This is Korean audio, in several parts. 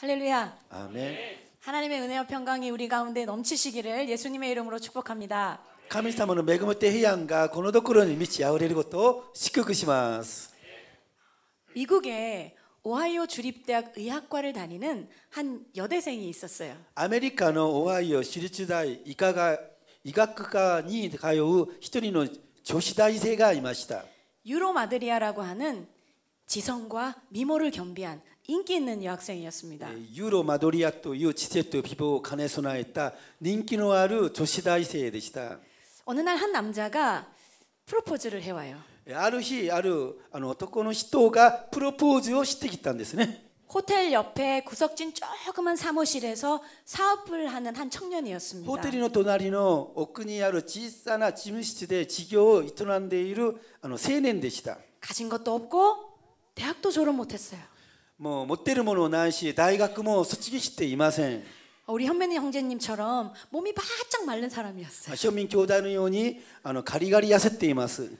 할렐루야. 아멘. 하나님의 은혜와 평강이 우리 가운데 넘치시기를 예수님의 이름으로 축복합니다. 사神様の恵む手平安がこのところ미満ち溢れ리고と 시크크시마스. 미국에 오하이오 주립대학 의학과를 다니는 한 여대생이 있었어요. 아메리카アメリカのオハイ이私가이医科が医 가요우 히토리노 조시다이세가 이마시다. 유로 마드리아라고 하는 지성과 미모를 겸비한 인기 있는 여학생이었습니다. 예, 유로 마도리아 という지체 비보 간에 소나했다. 인기의 ある 조시다이세でした. 어느 날 한 남자가 프로포즈를 해 와요. ある日あるあの男の人がプロポーズをしてきたんですね. 호텔 옆에 구석진 조그만 사무실에서 사업을 하는 한 청년이었습니다. 호텔의 도나리노 옥근이ある 작은 지무실에 직업을 営んでいるあの青年でした. 가진 것도 없고 대학도 졸업 못 했어요. 뭐못되는모노나시대학도솔직히시대이마센우리현민형제님처럼몸이바짝마른사람이었어요시험민교단의요니가리가리야세때이마스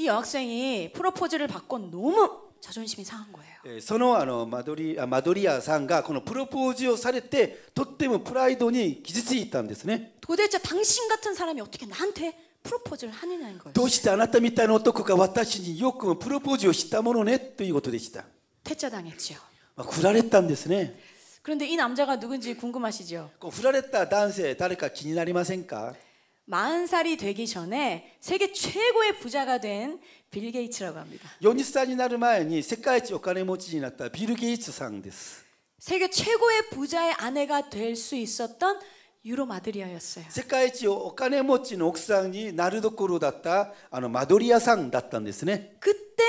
이여학생이프로포즈를받고너무자존심이상한거예요そのあのマドリマドリアさんがこのプロポーズをされてとってもプライドに傷ついたんですね도대체당신같은사람이어떻게나한테프로포즈를하느냐는거예요どうしてあなたみたいな男が私によくもプロポーズをしたものねということでした 퇴짜당했죠. 振られたんですね。 그런데 이 남자가 누군지 궁금하시죠? 振られた男性誰か気になりませんか 40살이 되기 전에 세계 최고의 부자가 된 빌 게이츠라고 합니다. 40歳になる前に世界一お金持ちになったビル・ゲイツさんです. 세계 최고의 부자의 아내가 될 수 있었던 유로 마드리아였어요. 세계一 お金持ちの奥さんになるどころだったあのマドリアさんだったんですね. 그때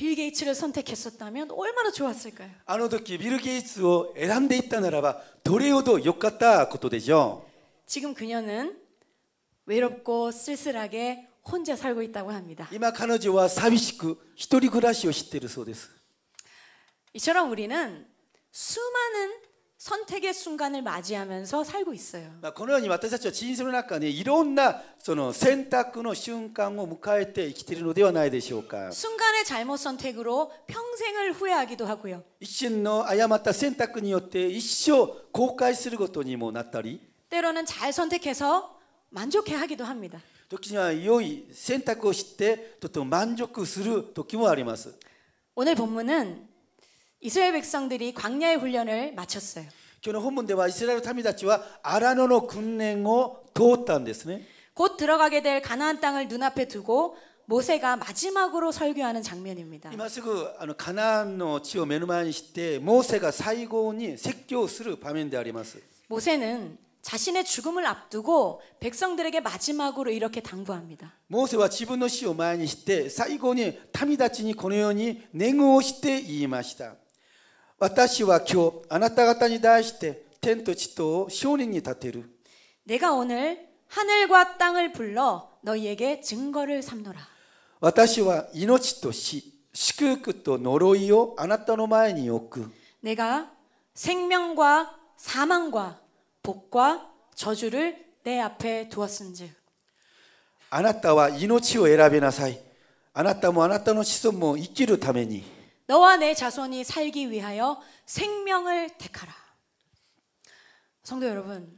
빌 게이츠를 선택했었다면 얼마나 좋았을까요? あの時ビル・ゲイツを選んでいったならばどれほど良かったことでしょ 지금 그녀는 외롭고 쓸쓸하게 혼자 살고 있다고 합니다. う今彼女は寂しく一人暮らしを知っているそうです 이처럼 우리는 수많은 선택의 순간을 맞이하면서 살고 있어요. このように私たちは人生の中にいろんなその選択の瞬間を迎えて生きているのではないでしょうか. 순간의 잘못 선택으로 평생을 후회하기도 하고요. 一瞬の誤った選択によって一生後悔することにもなったり. 때로는 잘 선택해서 만족해 하기도 합니다. 時には良い選択をしてとても満足する時もあります. 오늘 본문은 이스라엘 백성들이 광야의 훈련을 마쳤어요. 今日の本ではイスラエル民たちはアラノの訓練を通ったんです곧 들어가게 될 가나안 땅을 눈앞에 두고 모세가 마지막으로 설교하는 장면입니다. 今すぐあの가나안の地を目の前にしてモセが最後に説教する場面であります. 그, 모세는 자신의 죽음을 앞두고 백성들에게 마지막으로 이렇게 당부합니다. 모세와 자신의 死を前にして最後に民たちにこのように念をして言いました.私は今日あなた方に対して天と地と証人に立てる。 내가 오늘 하늘과 땅을 불러 너희에게 증거를 삼노라. 私は命と死、祝福と呪いをあなたの前に置く。 내가 생명과 사망과 복과 저주를 내 앞에 두었은즉 あなたは命を選びなさい。あなたもあなたの子孫も生きるために。 너와 내 자손이 살기 위하여 생명을 택하라. 성도 여러분,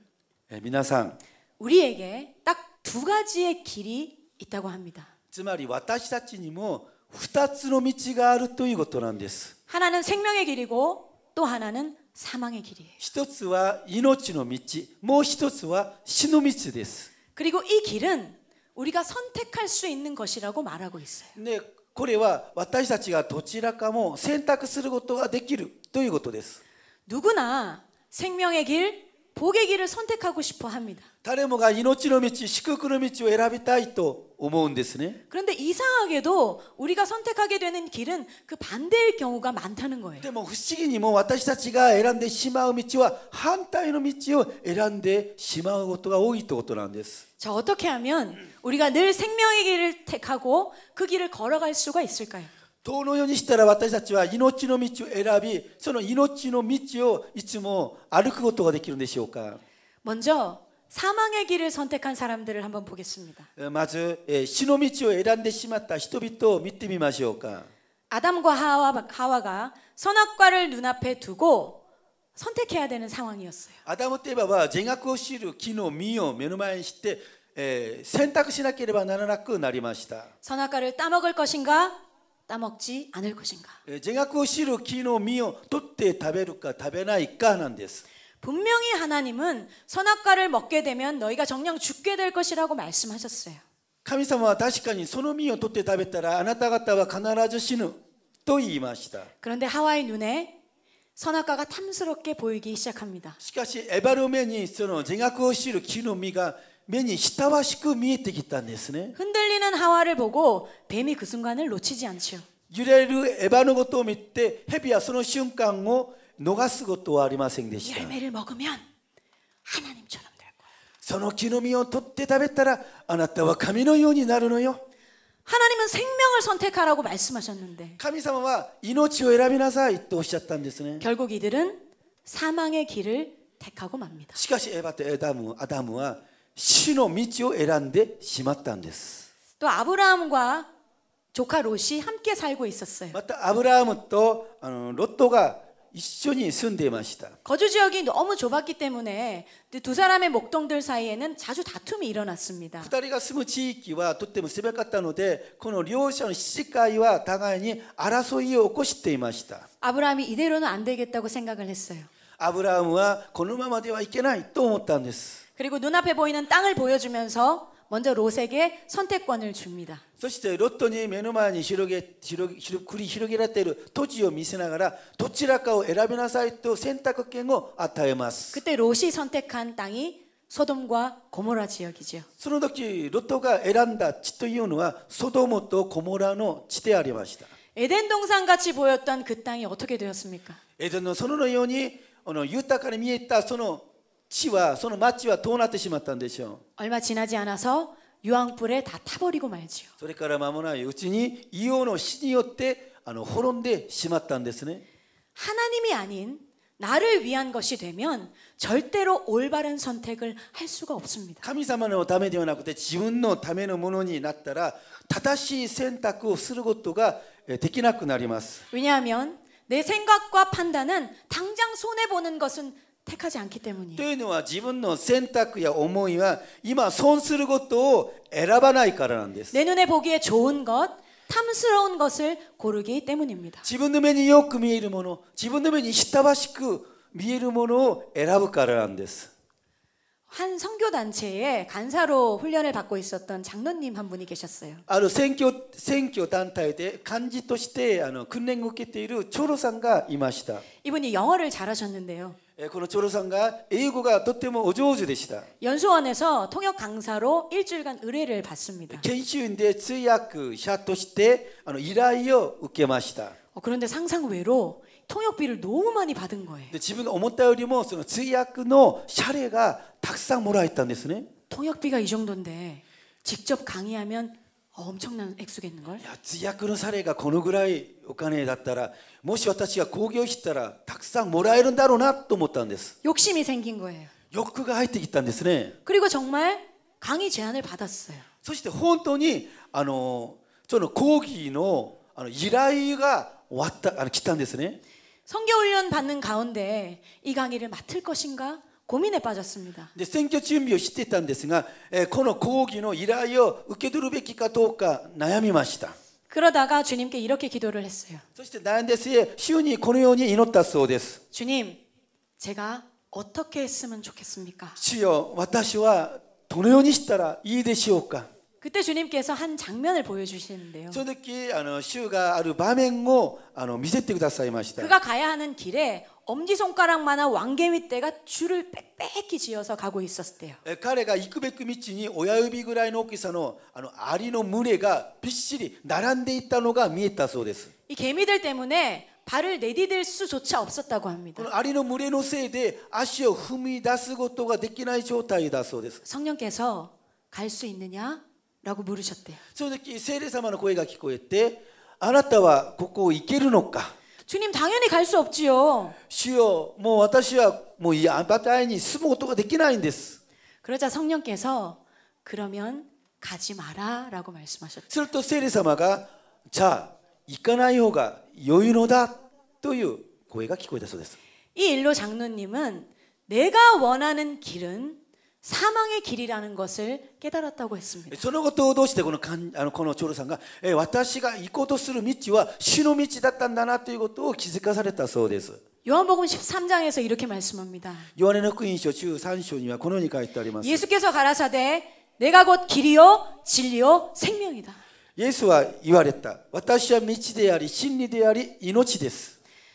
예, 미나상 우리에게 딱 두 가지의 길이 있다고 합니다. つまり私たちにも2つの道があるということなんです. 뭐 하나는 생명의 길이고 또 하나는 사망의 길이에요. 1つは命の道,もう1つは死の道です. 뭐 그리고 이 길은 우리가 선택할 수 있는 것이라고 말하고 있어요. 네. これは私たちがどちらかも選択することができるということです。누구나생명의길 복의 길을 선택하고 싶어 합니다. 誰もが命の道、祝福の道を選びたいと思うんですね。 그런데 이상하게도 우리가 선택하게 되는 길은 그 반대일 경우가 많다는 거예요. でも不思議にも私たちが選んでしまう道は反対の道を選んでしまうことが多いといことなんです자 뭐 뭐 어떻게 하면 우리가 늘 생명의 길을 택하고 그 길을 걸어갈 수가 있을까요? どのようにしたら私たちは命の道を選び、その命の道をいつも歩くことができるんでしょうか。まず、死망의길을선택한사람들을한번보겠습니다먼저신の道を選んでしまった人々を見てみましょうか。아담과하와하와가선악과를눈앞에두고선택해야되는상황이었어요アダムとエバは善悪を知る木の実を目の前にして、選択しなければならなくなりました。선악과를따먹을것인가 따먹지 않을 것인가? 예, 제가 그씨 키노 미요 돛대 다베루까 다베나이까 하는데 분명히 하나님은 선악과를 먹게 되면 너희가 정령 죽게 될 것이라고 말씀하셨어요. 神様は確かにその実を取って食べたらあなた方は必ず死ぬと言いました. 그런데 하와의 눈에 선악과가 탐스럽게 보이기 시작합니다. しかしエバルメにその善悪を知る木の実が目にしたわしく見えてきたんですね。 흔들리는 하와를 보고 뱀이 그 순간을 놓치지 않죠. 揺れるエバのことを見て蛇はその瞬間を逃すことはありませんでした。 열매를 먹으면 하나님처럼 될 거야. その木の実を取って食べたらあなたは神のようになるのよ。 하나님은 생명을 선택하라고 말씀하셨는데 神様は命を選びなさいとおっしゃったんですね。 결국 이들은 사망의 길을 택하고 맙니다. しかしエバとエダムアダムは死の道を選んでしまったんです。とアブラハムは조카롯이함께살고있었어요맞다아브라함은또어롯도가一緒に住んでいました거주지역이너무좁았기때문에두사람의목동들사이에는자주다툼이일어났습니다두人が住む地域はとても狭かったので、この両者の市会は互いに争いを起こしていました아브라함이이대로는안되겠다고생각을했어요아브라함은このままではいけないと思ったんです 그리고 눈앞에 보이는 땅을 보여주면서 먼저 롯에게 선택권을 줍니다. そしてロットに目の前に広げ広げられている土地を見せながらどちらかを選びなさいと選択権を与えます 그때 롯이 선택한 땅이 소돔과 고모라 지역이지その時ロットが選んだ地というのはソドモとゴモラの地でありました 에덴 동산 같이 보였던 그 땅이 어떻게 되었습니까? エデンの園のようにあの豊かに見えたその 치와 소는 마치와 도나테 심었던 데죠. 얼마 지나지 않아서 유황불에 다 타버리고 말지요. それから間もないようちにイオの死によってあの滅んでしま 하나님이 아닌 나를 위한 것이 되면 절대로 올바른 선택을 할 수가 없습니다. 神様のためではなくて自分のためのものになったら正しい選択をすることができなくなります. 예, 왜냐하면 내 생각과 판단은 당장 손해 보는 것은 택하지 않기 때문이에요. というのは自分の選択や思いは今損することを選ばないからなんです.내 눈에 보기에 좋은 것, 탐스러운 것을 고르기 때문입니다. 自分の目によく見えるもの,自分の目に親しく見えるものを選ぶからなんです.한 선교 단체에 간사로 훈련을 받고 있었던 장로님 한 분이 계셨어요. ある選挙選挙団体で幹事としてあの訓練を受けている長老さんがいました. 이분이 영어를 잘하셨는데요. このチョルさんが英語がとてもお上手でした。 예, 연수원에서 통역 강사로 일주일간 의뢰를 받습니다. 인研修で通訳者として依頼を受けました. 그 어, 그런데 상상 외로 통역비를 너무 많이 받은 거예요. 지분 어머다 요리모 通訳の 샤레가 탁상 몰아했다는 데서네. 통역비가 이 정도인데 직접 강의하면 엄청난 액수겠는걸? やつ役のサレがこのぐらいお金だったらもし私が興行したらたくさんもらえるんだろうなと思ったんです 욕심이 생긴 거예요. 欲が入ってきたんですね 그리고 정말 강의 제안을 받았어요. そして本当にあのその講義のあの依頼が終わったあの来たんですね 성교 훈련 받는 가운데 이 강의를 맡을 것인가? 고민에 빠졌습니다. 選挙準備をしてたんですが、この講義の依頼を受け取るべきかどうか悩みました。 그러다가 주님께 이렇게 기도를 했어요. そして悩んで末、主にこのように祈ったそうです. 주님, 제가 어떻게 했으면 좋겠습니까? 主よ、私はどのようにしたらいいでしょうか? 그때 주님께서 한 장면을 보여주시는데요. その時あの主がある場面をあの見せてくださいました。 그가 가야 하는 길에 엄지손가락만한 왕개미 떼가 줄을 빽빽히 지어서 가고 있었대요.彼가行くべき道に 親指 ぐらいの大きさのあのアリの群れがびっしり並んでいたのが見えたそうです.이 개미들 때문에 발을 내디딜 수조차 없었다고 합니다. 아리의 무리의 세이에 아시오 흠이다스 것도가 되기나이 상태다 성령께서 갈 수 있느냐라고 물으셨대요. 그래 세례사마의 고해가 聞こえてあなたはここ行けるのか 주님 당연히 갈 수 없지요. 主よもう私はもういやバタイに住むことができないんです 그러자 성령께서 그러면 가지 마라라고 말씀하셨죠. すると聖霊様がじゃあ行かない方が良いのだという声が聞こえたそうです。이 일로 장로님은 내가 원하는 길은 사망의 길이라는 것을 깨달았다고 했습니다. そのことをどうしてこのあのこのチョルさんが私が行こうとする道は死の道だったんだなということを気づかされたそうです。 요한복음 13장에서 이렇게 말씀합니다. 요한의 복음서 13章にはこのように書いてあります. 예수께서 가라사대 내가 곧 길이요 진리요 생명이다. 예수와 言われた私は道であり真理であり命です。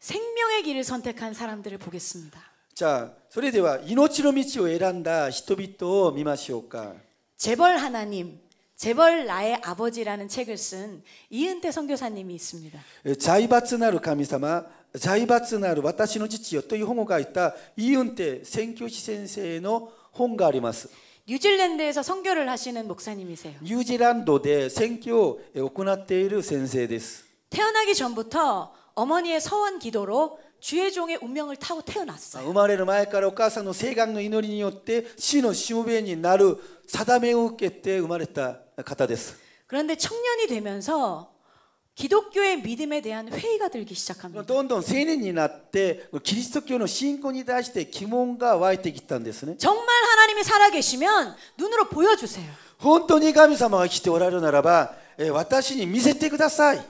생명의 길을 선택한 사람들을 보겠습니다. 자, それでは命の道を選んだ人々を見ましょうか. 재벌 하나님, 재벌 나의 아버지라는 책을 쓴 이은태 선교사님이 있습니다. 자이바츠나루 카미사마, 자이바츠나루 와타시노 지치요 という本がいた이은태宣教師先生の本があります. 뉴질랜드에서 선교를 하시는 목사님이세요. 뉴질랜드에 선교を行っている先生です. 태어나기 전부터 어머니의 서원 기도로 주의 종의 운명을 타고 태어났어요. 生まれる前からお母さんの聖願の祈りによって死のしもべになる定めを受けて生まれた方です. 그런데 청년이 되면서 기독교의 믿음에 대한 회의가 들기 시작합니다. どんどん青年になってキリスト教の信仰に対して疑問が湧いてきたんですね. 정말 하나님이 살아 계시면 눈으로 보여 주세요. 本当に神様が来ておられるならば、私に見せてください.이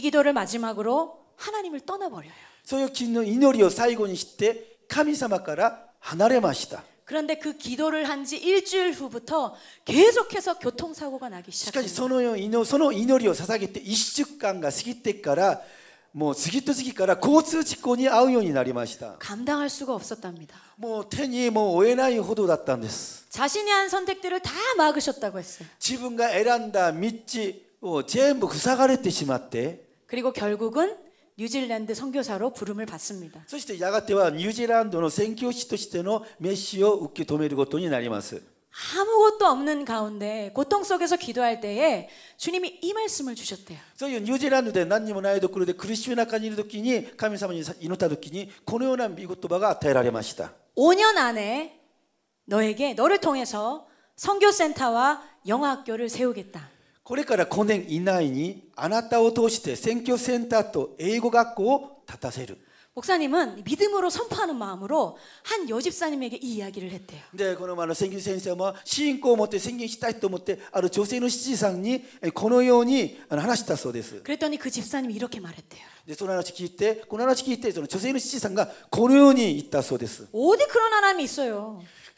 기도를 마지막으로 하나님을 떠나버려요. その祈りを最後にして神様から離れました. 그런데 그 기도를 한 지 일주일 후부터 계속해서 교통사고가 나기 시작합니다. しかしその祈りを捧げて1週間が過ぎてからもう次と次から交通事故に遭うようになりました. 뭐 감당할 수가 없었답니다. 뭐 텐이 뭐 오해나이 호도だったんです. 자신이 한 선택들을 다 막으셨다고 했어요. 자신가 어, 選んだ道を全部塞がれてしまって. 그리고 결국은 뉴질랜드 선교사로 부름을 받습니다. そしてやがてはニュージーランドの宣教師としてのメッシを受け止めることになります。 아무것도 없는 가운데 고통 속에서 기도할 때에 주님이 이 말씀을 주셨대요. 저희 뉴질랜드에 난님은 아이도 그런데 그리스도의 나까지 있는 도끼니 하나님이 이노타 도끼니 고요한 미고토바가 아타 5년 안에 너에게 너를 통해서 선교센터와 영어 학교를 세우겠다. これから5年以内にあなたを通して選挙センターと英語学校を立たせる。목사님은믿음으로선포하는마음으로한여집사님에게이이야기를했대요네그러면생긴선생님은신고못해생긴시다이도못해아주조세의시지상이このように하나시다そうです그랬더니그집사님이이렇게말했대요네소나나치기때고나나치기때조세의시지상가このように있다そうです어디그런하나님이있어요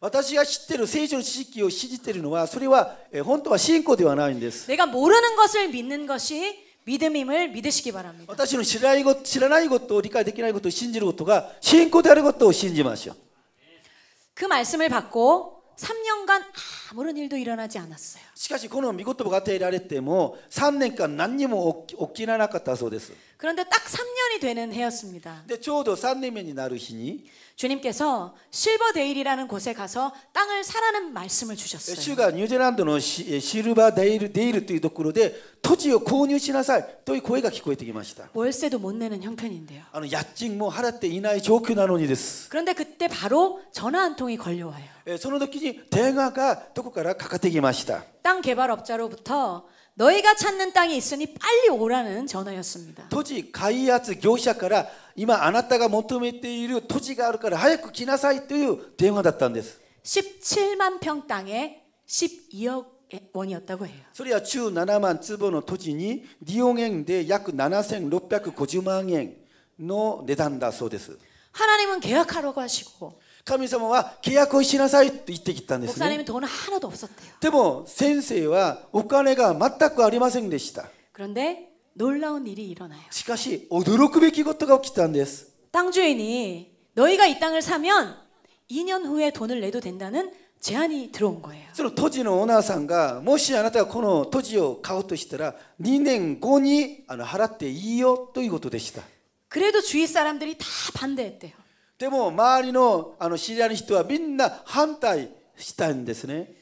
私が知ってる聖書の知識を信じてるのはそれは本当は信仰ではないんです。내가모르는것을믿는것이 いい 믿음임을 믿으시기 바랍니다. 私の知らないこと知らないことを理解できないことを信じることが信仰であることを信じましょう。그 말씀을 받고 3년간 아무런 일도 일어나지 않았어요. しかしこの御言葉が与えられて3年間何にも起きなかったそうで 뭐, 그런데 딱 3년이 되는 해였습니다. 근데 ちょ3年目になる日に 주님께서 실버데일이라는 곳에 가서 땅을 사라는 말씀을 주셨어요. 주가 뉴질랜드의 실버데일というところで土地を購入しなさいという声が聞こえてきました. 월세도 못 내는 형편인데요. 아, 야증も 払っていない状況なのにです. 그런데 그때 바로 전화 한 통이 걸려와요. その時に電話が 예, どこからかかってきました땅 개발업자로부터 너희가 찾는 땅이 있으니 빨리 오라는 전화였습니다. 土地開発業者から今あなたが求めている土地があるから早く来なさいという電話だったんです。 17만 평 땅에 12억 원이었다고 해요. それは17万坪の土地に利用円で約7650万円の値段だそうです。 하나님은 계약하라고 하시고 神様は契約をしなさいって言ってきたんです、ね。でも先生はお金が全くありませんでした。しかし驚くべきことが起きたんです。땅주인이너희가이땅을사면2년후에돈을내도된다는제안이들어온거예요その土地のオーナーさがもしあなたがこの土地を買うとしたら2年後にあの払っていいよということでした。그래도주위사람들이다반대했대요でも周りのあの知り合いの人はみんな反対したんですね。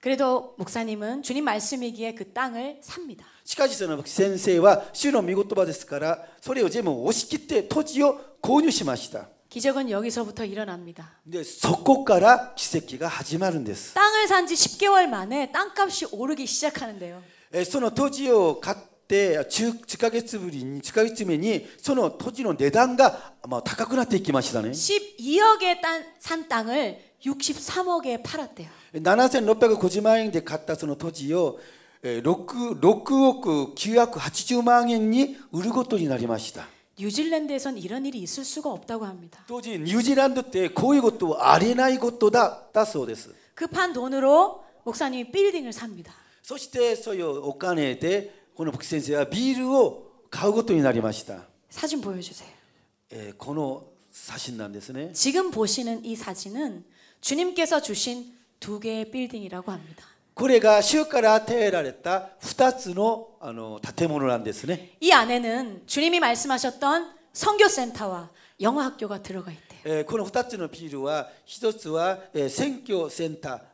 그래도 목사님은 주님 말씀이기에 그 땅을 삽니다. しかしその先生は主の見言葉ですからそれを全部押し切って土地を購入しました 기적은 여기서부터 일어납니다. 근데 そこから奇跡が始まるんです. 땅을 산 지 10개월 만에 땅값이 오르기 시작하는데요. その土地を買っ て中地下月ぶりに地下月目にその土地の値段がまあ高くなっていきましたね。12억에 산 땅을 63억에 팔았대요. 7,650만 원에 買ったその土地を 6, 6억 980만 원에 売ることになりました. 뉴질랜드에선 이런 일이 있을 수가 없다고 합니다. 또 뉴질랜드 때 고의 것도 아리나이 것도다 다소데스. 급한 그 돈으로 목사님이 빌딩을 삽니다. そしてそういうお金で この福先生はビールを買うことになりました。사진보여주세요 예, この写真なんですね 지금 보시는 이 사진은 주님께서 주신 두 개의 빌딩이라고 합니다. これが主から与えられた2つのあの建物なんですね. 이 안에는 주님이 말씀하셨던 선교 센터와 영어 학교가 들어가 있대요. この2つのビールは1つはえ選挙センター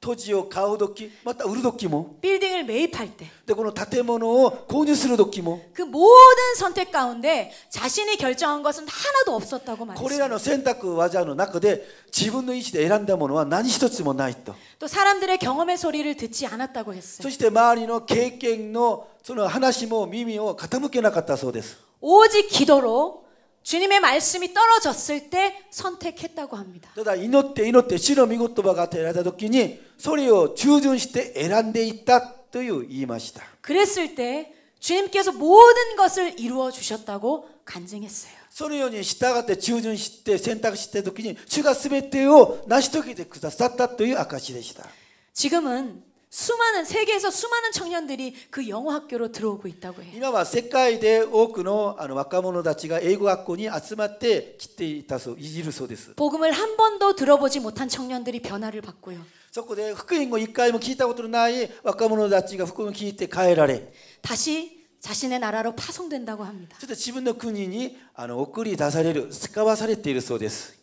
土地を買う時また売る時も 빌딩을 매입할 때 でこの建物を購入する時も그 모든 선택 가운데 자신이 결정한 것은 하나도 없었다고 これら 말했어요. の選択技の中で自分の意思で選んだものは何一つもないと또 사람들의 경험의 소리를 듣지 않았다고 そ 했어요. して周りの経験のその話も耳を傾けなかったそうです 오직 기도로 주님의 말씀이 떨어졌을 때 선택했다고 합니다. ただ祈って祈って主の御言葉が与えられた時に 소리요 주존시대 에란데 있다 뜨유 이마시다. 그랬을 때 주님께서 모든 것을 이루어 주셨다고 간증했어요. 소리요니 시다가때 주존시대 선택시대 도끼니 주가 스베테요 나시토기데 그다 쌌다 뜨유 아까시데시다 지금은 수많은 세계에서 수많은 청년들이 그 영어 학교로 들어오고 있다고 해요. 今は世界で多くのあの若者たちが英語学校に集まってきていたそういるそうです 복음을 한 번도 들어보지 못한 청년들이 변화를 받고요. そこで福音を一回も聞いたことのない若者たちが福音を聞いて変えられ. 다시 자신의 나라로 파송된다고 합니다. 自分の国に送り出される使わされているそうです.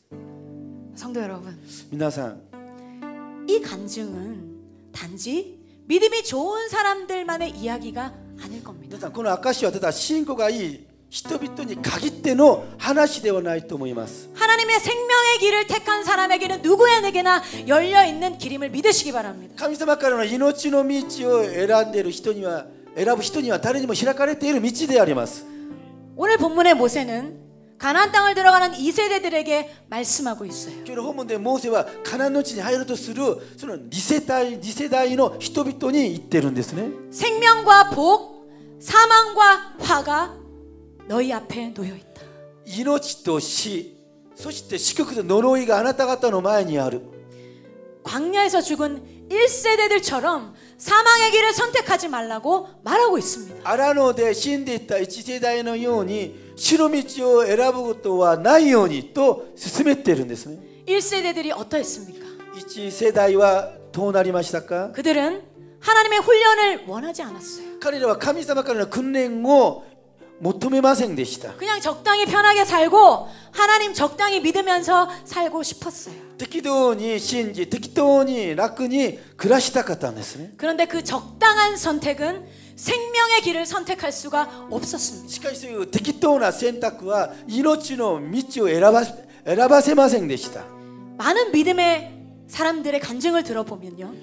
성도 여러분. 皆さん.이 간증은 단지 믿음이 좋은 사람들만의 이야기가 아닐 겁니다. 皆さんこの証しはただ信仰がいい人々に限っての話ではないと思います 하나님의 생명의 길을 택한 사람에게는 누구에게나 열려 있는 길임을 믿으시기 바랍니다. 神様からの命の道を選んでいる人には選ぶ人には誰にも開かれている道であります 오늘 본문의 모세는 가나안 땅을 들어가는 이 세대들에게 말씀하고 있어요. それ本でモーセはカナンの地に入ろうとするその2世代2世代の人々に言ってるんですね 생명과 복, 사망과 화가 너희 앞에 놓여 있다. 命と死そして祝福と呪いがあなた方の前にある 광야에서 죽은 1세대들처럼 사망의 길을 선택하지 말라고 말하고 있습니다. アラノで死んでいった1世代のように 主の道を選ぶことはないようにと進めているんですね。1들이어떠했습니까世代はどうなりましたか그들은하나님의훈련을원하지않았어요彼らは神様からの訓練を 모토 그냥 적당히 편하게 살고 하나님 적당히 믿으면서 살고 싶었어요. 그런데그 적당한 선택은 생명의 길을 선택할 수가 없었습니다. 그 마생되시다 많은 믿음의 사람들의 간증을 들어보면요.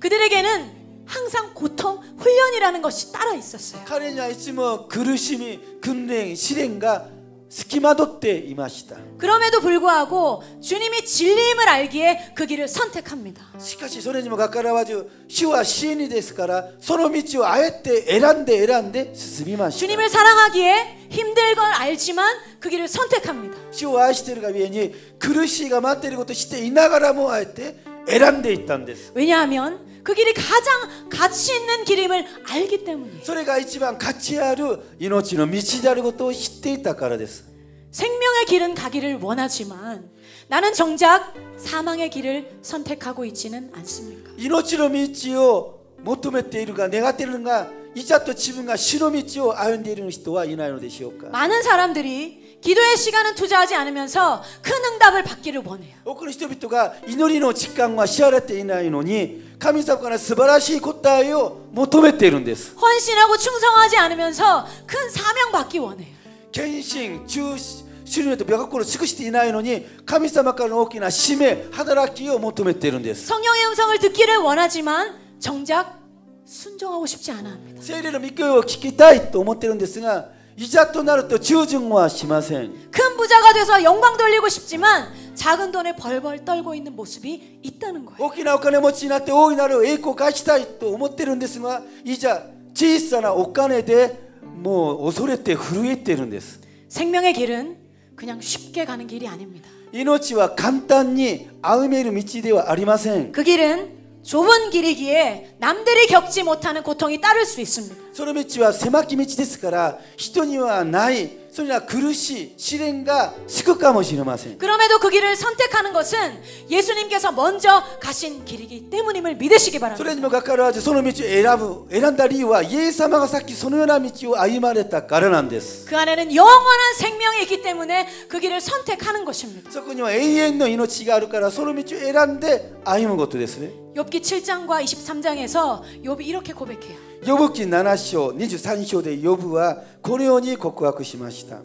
그들에게는 항상 고통, 훈련이라는 것이 따라 있었어요.彼にはいつも苦しみ、訓練、試練が隙間取っていました. 그럼에도 불구하고 주님이 진리임을 알기에 그 길을 선택합니다. しかしそれにもかかわらず主は真理ですからその道をあえて選んで選んで進みました. 주님을 사랑하기에 힘들 걸 알지만 그 길을 선택합니다. 主を愛しているがゆえに苦しいが待っていることを知っていながらもあえて 애란돼 있다는 데 왜냐하면 그 길이 가장 가치 있는 길임을 알기 때문에. 소리가 있지만 가치하루 이노치노 미치자르고 또 히때 있다 까라 데스. 생명의 길은 가기를 원하지만 나는 정작 사망의 길을 선택하고 있지는 않습니까? 이노치노 미치요 모토메테이루가 내가 때는가 이자 또 지분과 실험이 지요 아연데이루는 시도와 이나요 되시오까. 많은 사람들이 기도의 시간은 투자하지 않으면서 큰 응답을 받기를 원해요. 多くの人々が祈りの時間は支払っていないのに神様から素晴らしい答えを求めているんです 헌신하고 충성하지 않으면서 큰 사명 받기 원해요. 献身忠主によって脈を尽くしていないのに神様からの大きな使命働きを求めているんです 성령의 음성을 듣기를 원하지만 정작 순종하고 싶지 않아 합니다. 聖霊の御声を聞きたいと思ってるんですが 이자 또 나를 또 지어증와 심하생. 큰 부자가 돼서 영광 돌리고 싶지만 작은 돈에 벌벌 떨고 있는 모습이 있다는 거예요. 沖縄お金持ちになって大いなる栄光がしたいと思ってるんですがいざ小さなお金でもう恐れて震えてるんです 뭐, 생명의 길은 그냥 쉽게 가는 길이 아닙니다. 命は簡単に歩める道ではありません。그 길은 좁은 길이기에 남들이 겪지 못하는 고통이 따를 수 있습니다. その道は狭き道ですから人にはないそれは 그릇이 실행과 스극감을 신음하세 그럼에도 그 길을 선택하는 것은 예수님께서 먼저 가신 길이기 때문임을 믿으시기 바랍니다. それにもかかわらずその道を選ぶ選んだ理由はイエス様がさっきそのような道を歩まれたからな그 안에는 영원한 생명이 있기 때문에 그 길을 선택하는 것입니다. そこには永遠の命があるからその道を選んで歩むことですね. 욥기 7장과 23장에서 욥이 이렇게 고백해요. 呼ぶ記7章23章で呼ぶはこのように告白しました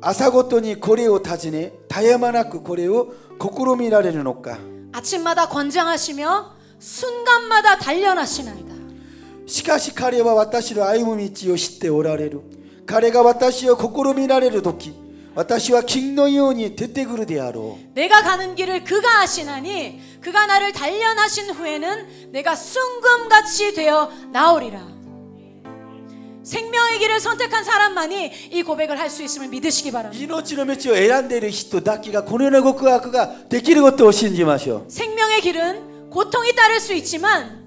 朝ごとにこれを尋ね絶え間なくこれを試みられるのか아침마다권장하시며순간마다단련하시나이다しかし彼は私の歩む道を知っておられる。彼が私を試みられる時、 私は金のように出てくるであろう。내가가는길을그가아시나니그가나를단련하신후에는내가순금같이되어나오리라 생명의 길을 선택한 사람만이 이 고백을 할 수 있음을 믿으시기 바랍니다. 생명의 길은 고통이 따를 수 있지만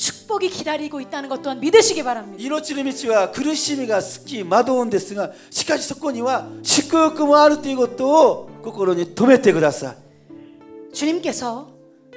축복이 기다리고 있다는 것 또한 믿으시기 바랍니다. 이노치는道は 苦しみが好き惑うんですがしかしそこには祝福もあるということを心に留めてください. 주님께서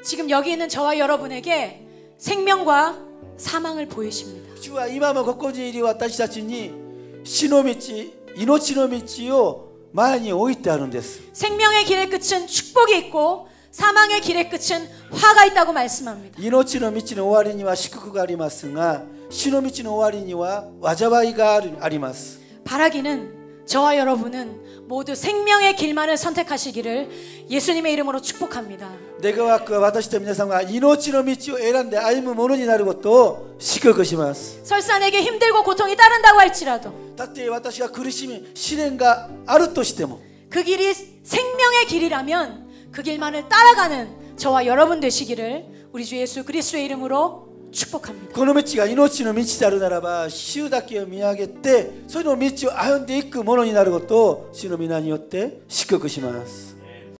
지금 여기 있는 저와 여러분에게 생명과 사망을 보이십니다. 주와 이마모 곳곳이 私たちに死の道命の道を前に置いてあるんです. 생명의 길의 끝은 축복이 있고 사망의 길의 끝은 화가 있다고 말씀합니다. 이노치노 미치노 오와리니와 시크쿠가 아리마스가 시노 미치노 오와리니와 와자바이가 아리마스. 바라기는 저와 여러분은 모두 생명의 길만을 선택하시기를 예수님의 이름으로 축복합니다. 내가 왔고 와다시다 민사상과 이노치노 미치오 에란데 아이무 모노니 나르고또 시크쿠시마스. 설사 내게 힘들고 고통이 따른다고 할지라도. 다때 와다시가 그리심이 시련가 아르토시테모. 그 길이 생명의 길이라면 그 길만을 따라가는 저와 여러분 되시기를 우리 주 예수 그리스도의 이름으로 축복합니다. この道が命の道であるならば、主だけを見上げて、それを道を歩んでいくものになることを主の皆によって祝福します。